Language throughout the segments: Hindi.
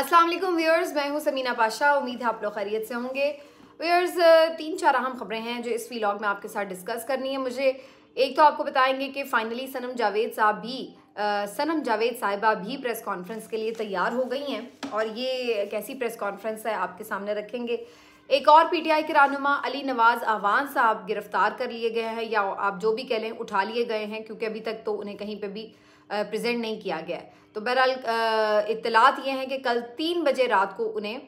अस्सलाम वालेकुम व्यूअर्स मैं हूँ समीना पाशा उम्मीद है आप लोग खैरियत से होंगे व्यूअर्स तीन चार अहम खबरें हैं जो इस व्लॉग में आपके साथ डिस्कस करनी है मुझे एक तो आपको बताएंगे कि फ़ाइनली सनम जावेद साहब भी आ, सनम जावेद साहिबा भी प्रेस कॉन्फ्रेंस के लिए तैयार हो गई हैं और ये कैसी प्रेस कॉन्फ्रेंस है आपके सामने रखेंगे एक और आई के रहनुमा अली नवाज आवान साहब गिरफ्तार कर लिए गए हैं या आप जो भी कह लें उठा लिए गए हैं क्योंकि अभी तक तो उन्हें कहीं पर भी प्रेजेंट नहीं किया गया है तो बहरहाल इतलात ये हैं कि कल तीन बजे रात को उन्हें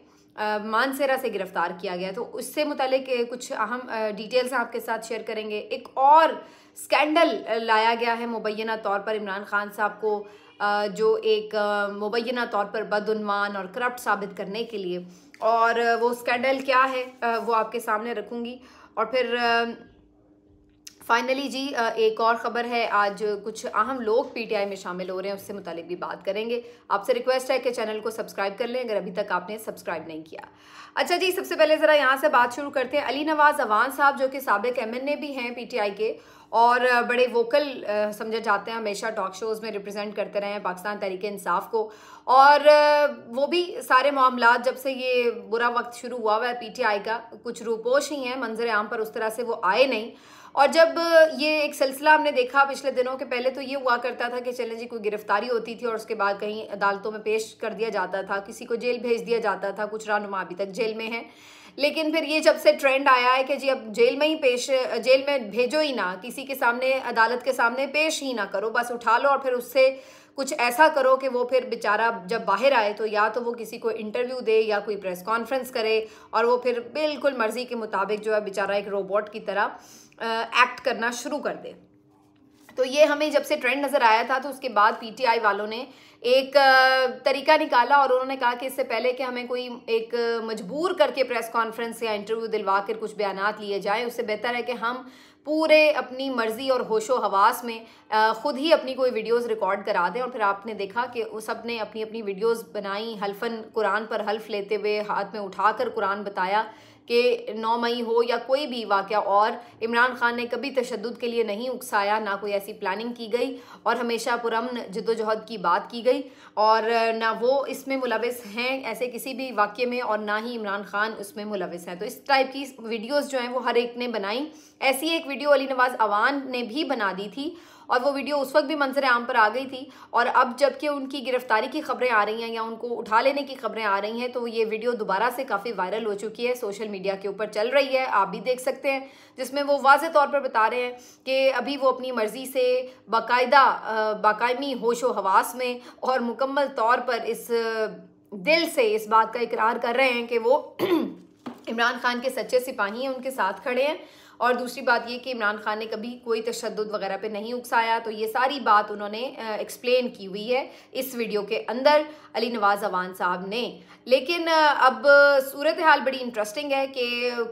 मानसेरा से गिरफ्तार किया गया तो उससे मुतलिक कुछ अहम डिटेल्स आपके साथ शेयर करेंगे एक और स्कैंडल लाया गया है मुबैना तौर पर इमरान खान साहब को जो एक मुबैना तौर पर बदनवान और करप्ट साबित करने के लिए और वो स्कैंडल क्या है वो आपके सामने रखूँगी और फिर फाइनली जी एक और ख़बर है आज कुछ अहम लोग पीटीआई में शामिल हो रहे हैं उससे मुतालिक भी बात करेंगे आपसे रिक्वेस्ट है कि चैनल को सब्सक्राइब कर लें अगर अभी तक आपने सब्सक्राइब नहीं किया अच्छा जी सबसे पहले ज़रा यहाँ से बात शुरू करते हैं अली नवाज़ अवान साहब जो कि सबक एम भी हैं पी के और बड़े वोकल समझे जाते हैं हमेशा टॉक शोज़ में रिप्रेजेंट करते रहे हैं पाकिस्तान तहरीक इंसाफ को और वो भी सारे मामला जब से ये बुरा वक्त शुरू हुआ हुआ है पी का कुछ रूपोश ही हैं मंजर आम पर उस तरह से वो आए नहीं और जब ये एक सिलसिला हमने देखा पिछले दिनों के पहले तो ये हुआ करता था कि चले जी कोई गिरफ्तारी होती थी और उसके बाद कहीं अदालतों में पेश कर दिया जाता था किसी को जेल भेज दिया जाता था कुछ रानुमा अभी तक जेल में है लेकिन फिर ये जब से ट्रेंड आया है कि जी अब जेल में ही पेश जेल में भेजो ही ना किसी के सामने अदालत के सामने पेश ही ना करो बस उठा लो और फिर उससे कुछ ऐसा करो कि वो फिर बेचारा जब बाहर आए तो या तो वो किसी को इंटरव्यू दे या कोई प्रेस कॉन्फ्रेंस करे और वो फिर बिल्कुल मर्जी के मुताबिक जो है बेचारा एक रोबोट की तरह एक्ट करना शुरू कर दे तो ये हमें जब से ट्रेंड नज़र आया था तो उसके बाद पीटीआई वालों ने एक तरीका निकाला और उन्होंने कहा कि इससे पहले कि हमें कोई एक मजबूर करके प्रेस कॉन्फ्रेंस या इंटरव्यू दिलवा कर कुछ बयान लिए जाएं उससे बेहतर है कि हम पूरे अपनी मर्ज़ी और होशो हवास में ख़ुद ही अपनी कोई वीडियोस रिकॉर्ड करा दें और फिर आपने देखा कि सब ने अपनी अपनी वीडियोस बनाई हल्फन कुरान पर हल्फ लेते हुए हाथ में उठाकर कुरान बताया कि नौ मई हो या कोई भी वाक़ और इमरान खान ने कभी तशद के लिए नहीं उकसाया ना कोई ऐसी प्लानिंग की गई और हमेशा पुरमन जदोजहद की बात की गई और ना वो इसमें मुलविस हैं ऐसे किसी भी वाक्य में और ना ही इमरान खान उसमें मुलविस हैं तो इस टाइप की वीडियोज़ जो हैं वो हर एक ने बनाई ऐसी एक वीडियो अली नवाज़ अवान ने भी बना दी थी और वो वीडियो उस वक्त भी मंजर आम पर आ गई थी और अब जबकि उनकी गिरफ्तारी की खबरें आ रही हैं या उनको उठा लेने की खबरें आ रही हैं तो ये वीडियो दोबारा से काफ़ी वायरल हो चुकी है सोशल मीडिया के ऊपर चल रही है आप भी देख सकते हैं जिसमें वो वाज तौर पर बता रहे हैं कि अभी वो अपनी मर्ज़ी से बाकायदा बाकायमी होश व हवास में और मुकम्मल तौर पर इस दिल से इस बात का इकरार कर रहे हैं कि वो इमरान खान के सच्चे सिपाही हैं उनके साथ खड़े हैं और दूसरी बात ये कि इमरान खान ने कभी कोई तशद वगैरह पर नहीं उकसाया तो ये सारी बात उन्होंने एक्सप्लेन की हुई है इस वीडियो के अंदर अली नवाज अवान साहब ने लेकिन अब सूरत हाल बड़ी इंटरेस्टिंग है कि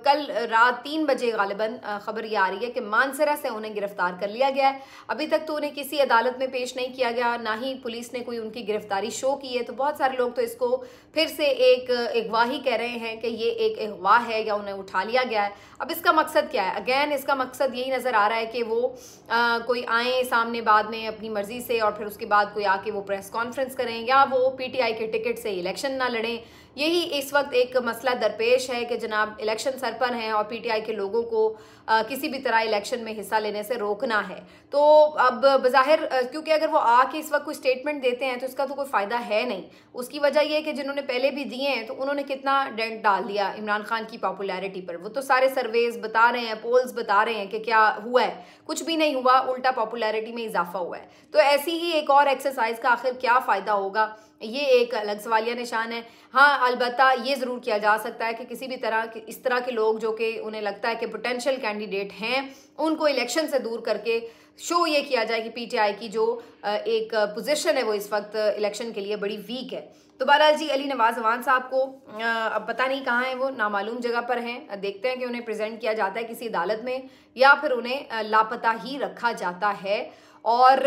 कल रात तीन बजे गालिबा खबर ये आ रही है कि मानसरा से उन्हें गिरफ्तार कर लिया गया है अभी तक तो उन्हें किसी अदालत में पेश नहीं किया गया ना ही पुलिस ने कोई उनकी गिरफ्तारी शो की है तो बहुत सारे लोग तो इसको फिर से एक अगवा ही कह रहे हैं कि ये एक अगवा है या उन्हें उठा लिया गया है अब इसका मकसद क्या है है अगेन इसका मकसद यही नज़र आ रहा है कि वो आ, कोई आए सामने बाद में अपनी मर्ज़ी से और फिर उसके बाद कोई आके वो प्रेस कॉन्फ्रेंस करें या वो पीटीआई के टिकट से इलेक्शन ना लड़ें यही इस वक्त एक मसला दरपेश है कि जनाब इलेक्शन सर पर हैं और पीटीआई के लोगों को आ, किसी भी तरह इलेक्शन में हिस्सा लेने से रोकना है तो अब बज़ाहिर क्योंकि अगर वो आके इस वक्त कोई स्टेटमेंट देते हैं तो इसका तो कोई फ़ायदा है नहीं उसकी वजह यह है कि जिन्होंने पहले भी दिए हैं तो उन्होंने कितना डेंट डाल दिया इमरान खान की पॉपुलैरिटी पर वो तो सारे सर्वेज बता रहे हैं पोल्स बता रहे हैं कि क्या हुआ है कुछ भी नहीं हुआ उल्टा पॉपुलैरिटी में इजाफा हुआ है तो ऐसी ही एक और एक्सरसाइज का आखिर क्या फ़ायदा होगा ये एक अलग सवालिया निशान है हाँ अलबत् ये ज़रूर किया जा सकता है कि किसी भी तरह इस तरह के लोग जो कि उन्हें लगता है कि पोटेंशियल कैंडिडेट हैं उनको इलेक्शन से दूर करके शो ये किया जाए कि पीटीआई की जो एक पोजीशन है वो इस वक्त इलेक्शन के लिए बड़ी वीक है तो बहरहाल जी अली नवाज अवान साहब को अब पता नहीं कहाँ है वो नामालूम जगह पर हैं देखते हैं कि उन्हें प्रेजेंट किया जाता है किसी अदालत में या फिर उन्हें लापता ही रखा जाता है और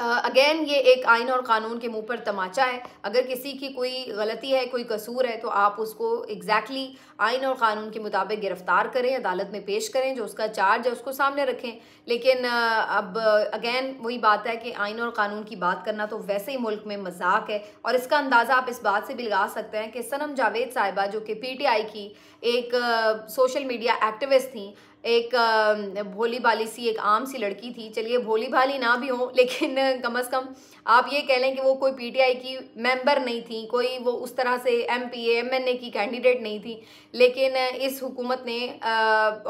अगेन uh, ये एक आइन और कानून के मुंह पर तमाचा है अगर किसी की कोई गलती है कोई कसूर है तो आप उसको एग्जैक्टली exactly आइन और कानून के मुताबिक गिरफ्तार करें अदालत में पेश करें जो उसका चार्ज है उसको सामने रखें लेकिन अब अगेन वही बात है कि आइन और कानून की बात करना तो वैसे ही मुल्क में मजाक है और इसका अंदाज़ा आप इस बात से भी लगा सकते हैं कि सनम जावेद साहिबा जो कि पी टी आई की एक सोशल मीडिया एक्टिविस्ट थी एक भोली भाली सी एक आम सी लड़की थी चलिए भोली भाली ना भी हो लेकिन कम अज़ कम आप ये कह लें कि वो कोई पीटीआई की मेंबर नहीं थी कोई वो उस तरह से एम पी एमएनए की कैंडिडेट नहीं थी लेकिन इस हुकूमत ने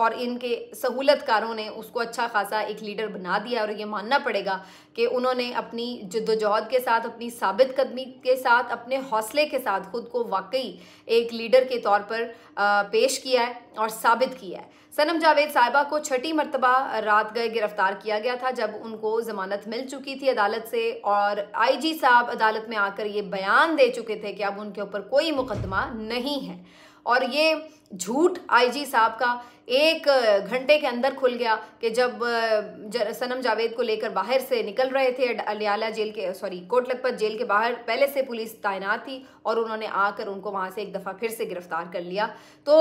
और इनके सहूलतकारों ने उसको अच्छा खासा एक लीडर बना दिया और ये मानना पड़ेगा कि उन्होंने अपनी जद्दोजहद के साथ अपनी साबित कदमी के साथ अपने हौसले के साथ खुद को वाकई एक लीडर के तौर पर पेश किया है और साबित किया है सनम जावेद साहिबा को छठी मरतबा रात गए गिरफ्तार किया गया था जब उनको जमानत मिल चुकी थी अदालत से और आईजी साहब अदालत में आकर ये बयान दे चुके थे कि अब उनके ऊपर कोई मुकदमा नहीं है और ये झूठ आईजी साहब का एक घंटे के अंदर खुल गया कि जब सनम जावेद को लेकर बाहर से निकल रहे थे अलियाला जेल के सॉरी कोट लखपत जेल के बाहर पहले से पुलिस तैनात थी और उन्होंने आकर उनको वहां से एक दफ़ा फिर से गिरफ्तार कर लिया तो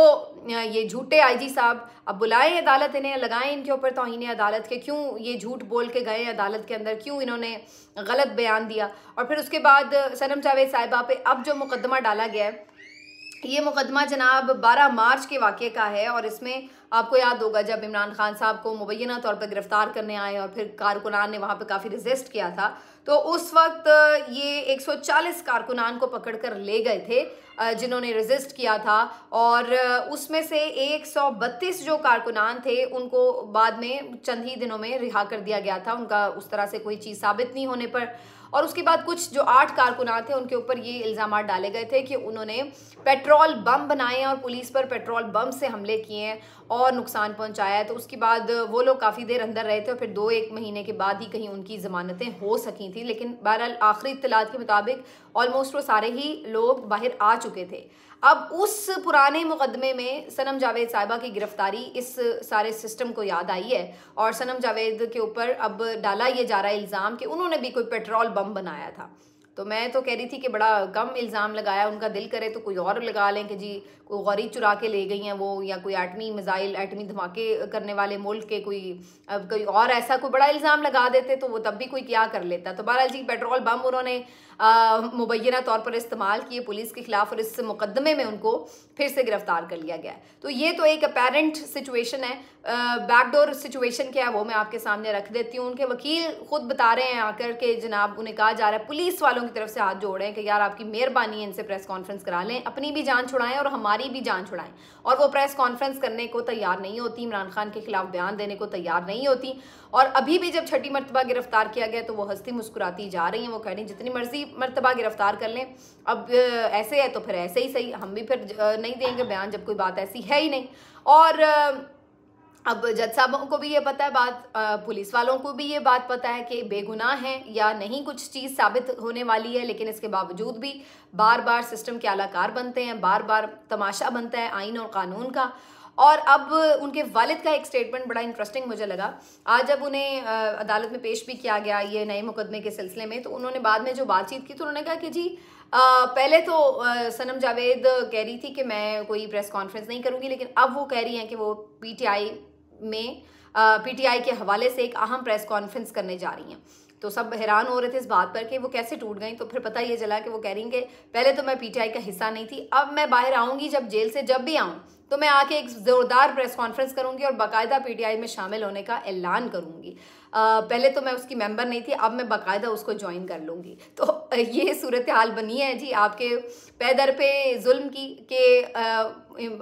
ये झूठे आईजी साहब अब बुलाएं अदालत इन्हें लगाए इनके ऊपर तोहन अदालत के क्यों ये झूठ बोल के गए अदालत के अंदर क्यों इन्होंने गलत बयान दिया और फिर उसके बाद सनम जावेद साहिबा पे अब जो मुकदमा डाला गया है ये मुकदमा जनाब 12 मार्च के वाक़े का है और इसमें आपको याद होगा जब इमरान खान साहब को मुबैना तौर पर गिरफ्तार करने आए और फिर कारकुनान ने वहाँ पर काफ़ी रजिस्ट किया था तो उस वक्त ये 140 कारकुनान को पकड़ कर ले गए थे जिन्होंने रजिस्ट किया था और उसमें से 132 जो कारकुनान थे उनको बाद में चंद ही दिनों में रिहा कर दिया गया था उनका उस तरह से कोई चीज़ साबित नहीं होने पर और उसके बाद कुछ जो आठ कारकुना थे उनके ऊपर ये इल्ज़ाम डाले गए थे कि उन्होंने पेट्रोल बम बनाए और पुलिस पर पेट्रोल बम से हमले किए हैं और नुकसान पहुंचाया है तो उसके बाद वो लोग काफ़ी देर अंदर रहे थे और फिर दो एक महीने के बाद ही कहीं उनकी ज़मानतें हो सकी थी लेकिन बहरहाल आखिरी इतलात के मुताबिक ऑलमोस्ट वो सारे ही लोग बाहर आ चुके थे अब उस पुराने मुकदमे में सनम जावेद साहिबा की गिरफ्तारी इस सारे सिस्टम को याद आई है और सनम जावेद के ऊपर अब डाला ये जा रहा है इल्ज़ाम कि उन्होंने भी कोई पेट्रोल बम बनाया था तो मैं तो कह रही थी कि बड़ा कम इल्ज़ाम लगाया उनका दिल करे तो कोई और लगा लें कि जी कोई गौरी चुरा के ले गई हैं वो या कोई एटमी मिज़ाइल एटमी धमाके करने वाले मुल्क के कोई अब कोई और ऐसा कोई बड़ा इल्ज़ाम लगा देते तो वो तब भी कोई क्या कर लेता तो बहरहाल जी पेट्रोल बम उन्होंने मुबैना तौर पर इस्तेमाल किए पुलिस के खिलाफ और इस मुकदमे में उनको फिर से गिरफ्तार कर लिया गया तो ये तो एक अपेरेंट सिचुएशन है बैकडोर सिचुएशन क्या है वो मैं आपके सामने रख देती हूँ उनके वकील खुद बता रहे हैं आकर के जनाब उन्हें कहा जा रहा है पुलिस वालों की तरफ से हाथ जोड़ रहे हैं कि यार आपकी मेहरबानी है इनसे प्रेस कॉन्फ्रेंस करा लें अपनी भी जान छुड़ाएं और हमारी भी जान छुड़ाएं और वो प्रेस कॉन्फ्रेंस करने को तैयार नहीं होती इमरान खान के खिलाफ बयान देने को तैयार नहीं होती और अभी भी जब छठी मरतबा गिरफ्तार किया गया तो वो हस्ती मुस्कुराती जा रही हैं वो कह रही जितनी मर्जी मरतबा गिरफ्तार कर लें अब ऐसे है तो फिर ऐसे ही सही हम भी फिर नहीं देंगे बयान जब कोई बात ऐसी है ही नहीं और अब जज साहबों को भी ये पता है बात पुलिस वालों को भी ये बात पता है कि बेगुनाह है या नहीं कुछ चीज़ साबित होने वाली है लेकिन इसके बावजूद भी बार बार सिस्टम के आलाकार बनते हैं बार बार तमाशा बनता है आइन और कानून का और अब उनके वालिद का एक स्टेटमेंट बड़ा इंटरेस्टिंग मुझे लगा आज जब उन्हें अदालत में पेश भी किया गया ये नए मुकदमे के सिलसिले में तो उन्होंने बाद में जो बातचीत की तो उन्होंने कहा कि जी आ, पहले तो आ, सनम जावेद कह रही थी कि मैं कोई प्रेस कॉन्फ्रेंस नहीं करूँगी लेकिन अब वो कह रही हैं कि वो पीटीआई में पीटीआई के हवाले से एक अहम प्रेस कॉन्फ्रेंस करने जा रही हैं तो सब हैरान हो रहे थे इस बात पर कि वो कैसे टूट गई तो फिर पता ये चला कि वो कह रही कि पहले तो मैं पीटीआई का हिस्सा नहीं थी अब मैं बाहर आऊँगी जब जेल से जब भी आऊँ तो मैं आके एक ज़ोरदार प्रेस कॉन्फ्रेंस करूंगी और बाकायदा पीटीआई में शामिल होने का ऐलान करूंगी आ, पहले तो मैं उसकी मेंबर नहीं थी अब मैं बाकायदा उसको ज्वाइन कर लूँगी तो ये सूरत हाल बनी है जी आपके पैदर पे जुल्म की के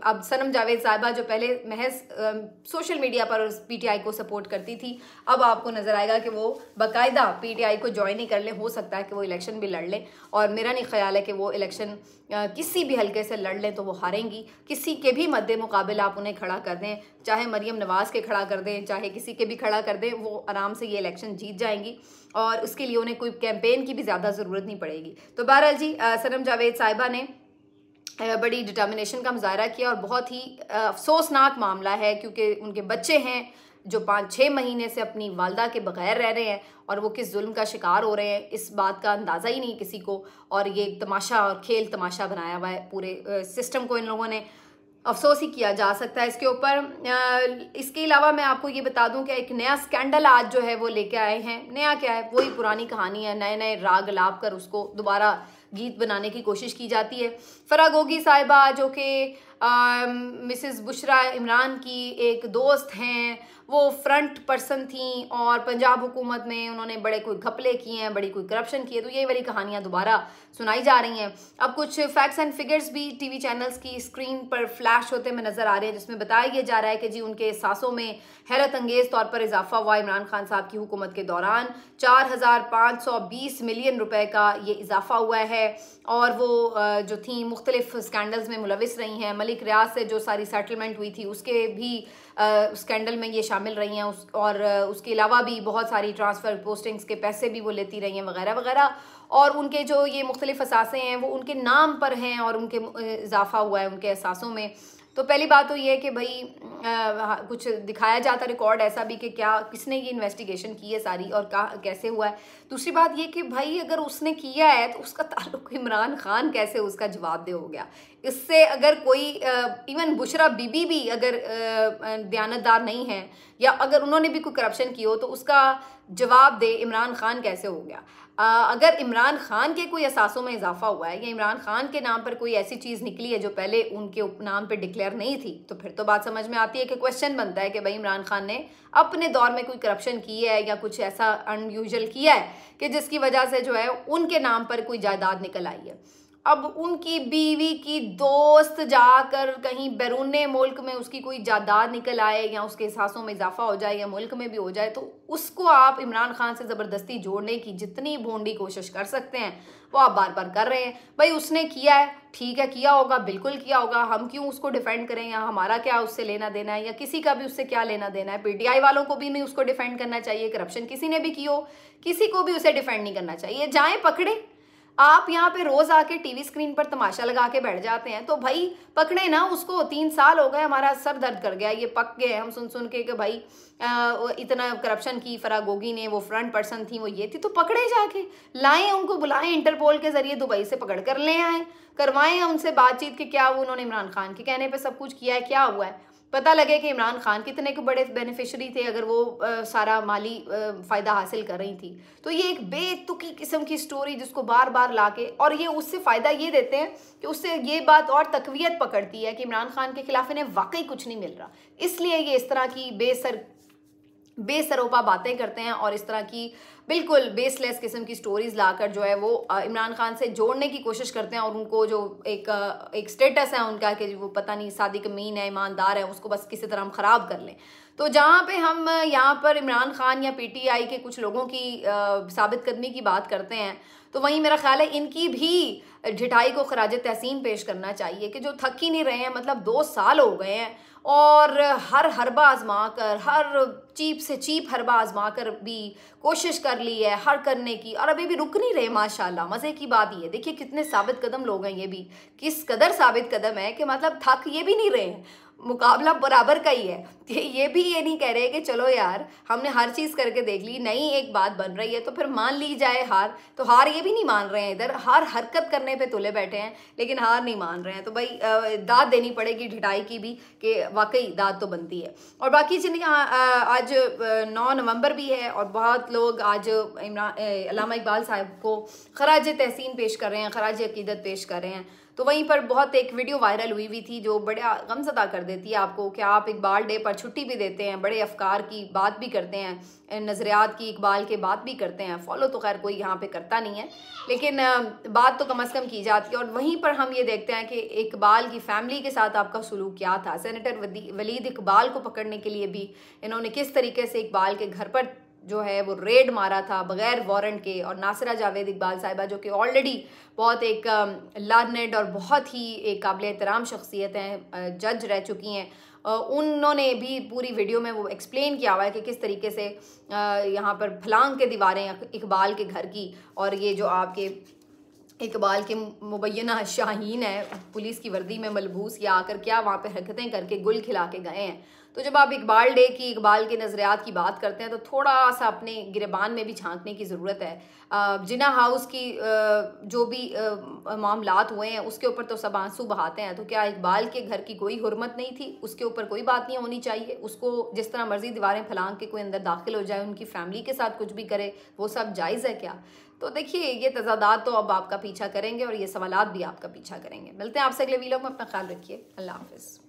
अब सनम जावेद साहबा जो पहले महज सोशल मीडिया पर उस पीटीआई को सपोर्ट करती थी अब आपको नज़र आएगा कि वो बाकायदा पीटीआई को ज्वाइन नहीं कर लें हो सकता है कि वो इलेक्शन भी लड़ लें और मेरा नहीं ख्याल है कि वो इलेक्शन किसी भी हल्के से लड़ लें तो वो हारेंगी किसी के भी मद्दे मुकाबले आप उन्हें खड़ा कर दें चाहे मरियम नवाज़ के खड़ा कर दें चाहे किसी के भी खड़ा कर दें वो आराम से ये इलेक्शन जीत जाएंगी और उसके लिए उन्हें कोई कैंपेन की भी ज़्यादा ज़रूरत ज़रूरत नहीं पड़ेगी तो बहरहाल जी सनम जावेद साहिबा ने बड़ी डिटर्मिनेशन का मुजाहरा किया और बहुत ही अफसोसनाक मामला है क्योंकि उनके बच्चे हैं जो पाँच छः महीने से अपनी वालदा के बगैर रह रहे हैं और वो किस जुल्म का शिकार हो रहे हैं इस बात का अंदाज़ा ही नहीं किसी को और ये तमाशा और खेल तमाशा बनाया हुआ है पूरे सिस्टम को इन लोगों ने अफसोस ही किया जा सकता है इसके ऊपर इसके अलावा मैं आपको ये बता दूं कि एक नया स्कैंडल आज जो है वो लेके आए हैं नया क्या है वही पुरानी कहानी है नए नए राग लाप कर उसको दोबारा गीत बनाने की कोशिश की जाती है फरा गोगी साहिबा जो कि मिसेस बुशरा इमरान की एक दोस्त हैं वो फ्रंट पर्सन थी और पंजाब हुकूमत में उन्होंने बड़े कोई घपले किए हैं बड़ी कोई करप्शन किए तो ये वाली कहानियाँ दोबारा सुनाई जा रही हैं अब कुछ फैक्ट्स एंड फिगर्स भी टीवी चैनल्स की स्क्रीन पर फ्लैश होते हुए नज़र आ रहे हैं जिसमें बताया जा रहा है कि जी उनके सासों में हैरत अंगेज तौर पर इजाफा हुआ इमरान खान साहब की हुकूमत के दौरान चार हज़ार पाँच सौ बीस मिलियन रुपए का ये इजाफा हुआ है और वो जो थी मुख्तलिफ स्कैंडल्स में मुलविस रही हैं मलिक रियाज से जो सारी सेटलमेंट हुई थी उसके भी स्कैंडल में ये शामिल रही हैं उस और उसके अलावा भी बहुत सारी ट्रांसफ़र पोस्टिंग्स के पैसे भी वो लेती रही हैं वगैरह वगैरह और उनके जो ये मुख्तलिफ असासे हैं वो उनके नाम पर हैं और उनके इजाफ़ा हुआ है उनके असासों में तो पहली बात तो ये है कि भाई आ, कुछ दिखाया जाता रिकॉर्ड ऐसा भी कि क्या किसने ये इन्वेस्टिगेशन की है सारी और का कैसे हुआ है दूसरी बात ये कि भाई अगर उसने किया है तो उसका ताल्लुक इमरान खान कैसे उसका जवाब दे हो गया इससे अगर कोई आ, इवन बुशरा बीबी भी अगर दयानतदार नहीं है या अगर उन्होंने भी कोई करप्शन की हो तो उसका जवाब दे इमरान खान कैसे हो गया अगर इमरान खान के कोई असासों में इजाफा हुआ है या इमरान खान के नाम पर कोई ऐसी चीज़ निकली है जो पहले उनके नाम पर डिक्लेयर नहीं थी तो फिर तो बात समझ में आती है कि क्वेश्चन बनता है कि भाई इमरान खान ने अपने दौर में कोई करप्शन की है या कुछ ऐसा अनयूजल किया है कि जिसकी वजह से जो है उनके नाम पर कोई जायदाद निकल आई है अब उनकी बीवी की दोस्त जाकर कहीं बैरून मुल्क में उसकी कोई जायदाद निकल आए या उसके सासों में इजाफा हो जाए या मुल्क में भी हो जाए तो उसको आप इमरान खान से ज़बरदस्ती जोड़ने की जितनी भोंडी कोशिश कर सकते हैं वो आप बार बार कर रहे हैं भाई उसने किया है ठीक है किया होगा बिल्कुल किया होगा हम क्यों उसको डिफेंड करें या हमारा क्या उससे लेना देना है या किसी का भी उससे क्या लेना देना है पीटीआई वालों को भी नहीं उसको डिफेंड करना चाहिए करप्शन किसी ने भी की हो किसी को भी उसे डिफेंड नहीं करना चाहिए जाएं पकड़े आप यहाँ पे रोज आके टीवी स्क्रीन पर तमाशा लगा के बैठ जाते हैं तो भाई पकड़े ना उसको तीन साल हो गए हमारा सर दर्द कर गया ये पक गए हम सुन सुन के कि भाई आ, इतना करप्शन की फरा गोगी ने वो फ्रंट पर्सन थी वो ये थी तो पकड़े जाके लाएं उनको बुलाएं इंटरपोल के ज़रिए दुबई से पकड़ कर ले आए करवाएं उनसे बातचीत कि क्या उन्होंने इमरान खान के कहने पर सब कुछ किया है क्या हुआ है पता लगे कि इमरान खान कितने के बड़े बेनिफिशरी थे अगर वो आ, सारा माली आ, फ़ायदा हासिल कर रही थी तो ये एक बेतुकी किस्म की स्टोरी जिसको बार बार ला के और ये उससे फ़ायदा ये देते हैं कि उससे ये बात और तकवीत पकड़ती है कि इमरान खान के ख़िलाफ़ इन्हें वाकई कुछ नहीं मिल रहा इसलिए ये इस तरह की बेसर बेसरोपा बातें करते हैं और इस तरह की बिल्कुल बेसलेस किस्म की स्टोरीज लाकर जो है वो इमरान खान से जोड़ने की कोशिश करते हैं और उनको जो एक एक स्टेटस है उनका कि वो पता नहीं सादिक मीन है ईमानदार है उसको बस किसी तरह हम ख़राब कर लें तो जहाँ पे हम यहाँ पर इमरान खान या पीटीआई के कुछ लोगों की साबित कदमी की बात करते हैं तो वहीं मेरा ख्याल है इनकी भी ढिठाई को खराज तहसीन पेश करना चाहिए कि जो थक ही नहीं रहे हैं मतलब दो साल हो गए हैं और हर हरबा आजमा कर हर चीप से चीप हरबा आजमा कर भी कोशिश कर ली है हर करने की और अभी भी रुक नहीं रहे माशाल्लाह मज़े की बात ये देखिए कितने साबित कदम लोग हैं ये भी किस कदर साबित कदम है कि मतलब थक ये भी नहीं रहे हैं मुकाबला बराबर का ही है ये ये भी ये नहीं कह रहे कि चलो यार हमने हर चीज़ करके देख ली नई एक बात बन रही है तो फिर मान ली जाए हार तो हार ये भी नहीं मान रहे हैं इधर हार हरकत करने पे तुले बैठे हैं लेकिन हार नहीं मान रहे हैं तो भाई दाद देनी पड़ेगी ढिटाई की भी कि वाकई दाद तो बनती है और बाकी जिन्हें आज नौ नवंबर भी है और बहुत लोग आज इमरान इकबाल साहब को खराज तहसीन पेश कर रहे हैं खराज अकीदत पेश कर रहे हैं तो वहीं पर बहुत एक वीडियो वायरल हुई हुई थी जो बड़े गमजदा कर देती है आपको कि आप इकबाल डे पर छुट्टी भी देते हैं बड़े अफकार की बात भी करते हैं नज़रियात की इकबाल के बात भी करते हैं फॉलो तो खैर कोई यहाँ पे करता नहीं है लेकिन बात तो कम अज़ कम की जाती है और वहीं पर हम ये देखते हैं कि इकबाल की फैमिली के साथ आपका सलूक क्या था सैनिटर वलीद इकबाल को पकड़ने के लिए भी इन्होंने किस तरीके से इकबाल के घर पर जो है वो रेड मारा था बगैर वारंट के और नासरा जावेद इकबाल साहिबा जो कि ऑलरेडी बहुत एक लर्नड um, और बहुत ही एक काबिल एहतराम शख्सियत हैं जज रह चुकी हैं उन्होंने भी पूरी वीडियो में वो एक्सप्लेन किया हुआ है कि किस तरीके से यहाँ पर फलांग के दीवारें इकबाल के घर की और ये जो आपके इकबाल के मुबैना शाहीन है पुलिस की वर्दी में मलबूस या आकर क्या वहाँ पे हरकतें करके गुल खिला के गए हैं तो जब आप इकबाल डे की इकबाल के नज़रियात की बात करते हैं तो थोड़ा सा अपने गिरबान में भी झांकने की ज़रूरत है जिना हाउस की जो भी मामलात हुए हैं उसके ऊपर तो सब आंसू बहाते हैं तो क्या इकबाल के घर की कोई हरमत नहीं थी उसके ऊपर कोई बात नहीं होनी चाहिए उसको जिस तरह मर्जी दीवारें फैलांग के कोई अंदर दाखिल हो जाए उनकी फैमिली के साथ कुछ भी करे वो सब जायज़ है क्या तो देखिए ये तजादात तो अब आपका पीछा करेंगे और ये सवाल भी आपका पीछा करेंगे मिलते हैं आपसे अगले वीलॉग में अपना ख्याल रखिए अल्लाह हाफिज़